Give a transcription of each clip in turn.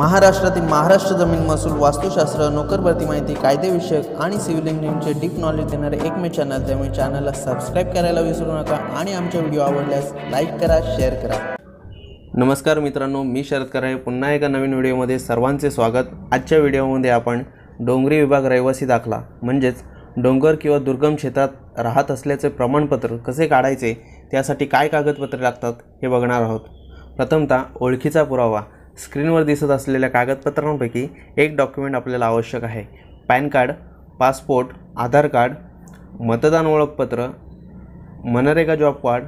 महाराष्ट्रातील महाराष्ट्र जमीन महसूल वास्तुशास्त्र नोकरभरती माहिती कायदेविषयक आणि सिव्हिल इंजिनिअरिंगचे डीप नॉलेज देणारे एकमेव चॅनल त्यामुळे चॅनलला सबस्क्राईब करायला विसरू नका आणि आमचे व्हिडिओ आवडल्यास लाईक करा शेअर करा नमस्कार मित्रांनो मी शरद कराळे पुन्हा एका नवीन व्हिडिओमध्ये सर्वांचे स्वागत आजच्या व्हिडिओमध्ये आपण डोंगरी विभाग रहिवासी दाखला म्हणजेच डोंगर किंवा दुर्गम क्षेत्रात राहत असल्याचे प्रमाणपत्र कसे काढायचे त्यासाठी काय कागदपत्रे लागतात हे बघणार आहोत प्रथमतः ओळखीचा पुरावा स्क्रीनवर दिसत असलेल्या कागदपत्रांपैकी एक डॉक्युमेंट आपल्याला आवश्यक आहे PAN card passport Aadhaar card मतदान ओळखपत्र MNREGA job card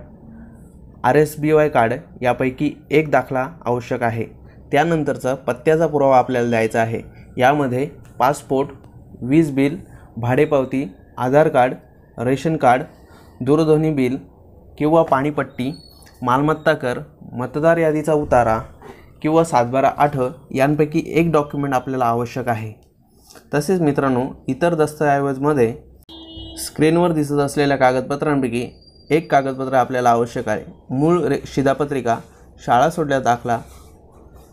R S B Y card यापैकी एक दाखला आवश्यक आहे त्यानंतरचा पत्त्याचा पुरावा आपल्याला द्यायचा आहे यामध्ये पासपोर्ट वीज बिल भाडेपावती आधार कार्ड रेशन कार्ड दूरध्वनी बिल किंवा पाणीपट्टी मालमत्ता कर मतदार यादीचा उतारा किंवा सातबारा आठ यांपैकी एक डॉक्युमेंट आपल्याला आवश्यक आहे तसेच मित्रांनो इतर दस्तऐवजमध्ये स्क्रीनवर दिसत असलेल्या कागदपत्रांपैकी एक कागदपत्र आपल्याला आवश्यक आहे मूळ रे शिधापत्रिका शाळा सोडल्या दाखला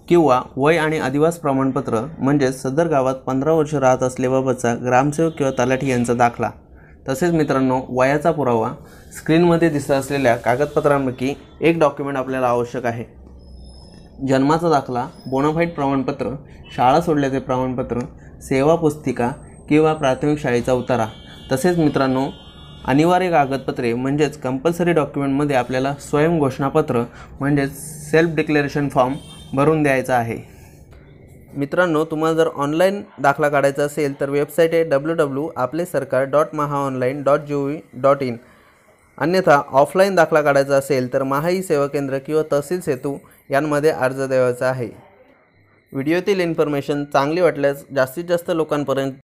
किंवा वय आणि आदिवास प्रमाणपत्र म्हणजेच सदर गावात पंधरा वर्ष राहत असलेबाबतचा ग्रामसेवक किंवा तलाठी यांचा दाखला तसेच मित्रांनो वयाचा पुरावा स्क्रीनमध्ये दिसत असलेल्या कागदपत्रांपैकी एक डॉक्युमेंट आपल्याला आवश्यक आहे जन्माचा दाखला बोनाफाईट प्रमाणपत्र शाळा सोडल्याचे प्रमाणपत्र सेवा पुस्तिका किंवा प्राथमिक शाळेचा उतारा तसेच मित्रांनो अनिवार्य कागदपत्रे म्हणजेच कंपल्सरी डॉक्युमेंटमध्ये आपल्याला स्वयं घोषणापत्र म्हणजेच सेल्फ डिक्लेरेशन फॉर्म भरून द्यायचा आहे मित्रांनो तुम्हाला जर ऑनलाईन दाखला काढायचा असेल तर वेबसाईट आहे W W Aaple Sarkar dot maha dot G O V dot in अन्यथा ऑफलाईन दाखला काढायचा असेल तर महाई सेवा केंद्र किंवा तहसील सेतू यांमध्ये अर्ज द्यावायचा आहे व्हिडिओतील इन्फॉर्मेशन चांगली वाटल्यास जास्तीत जास्त लोकांपर्यंत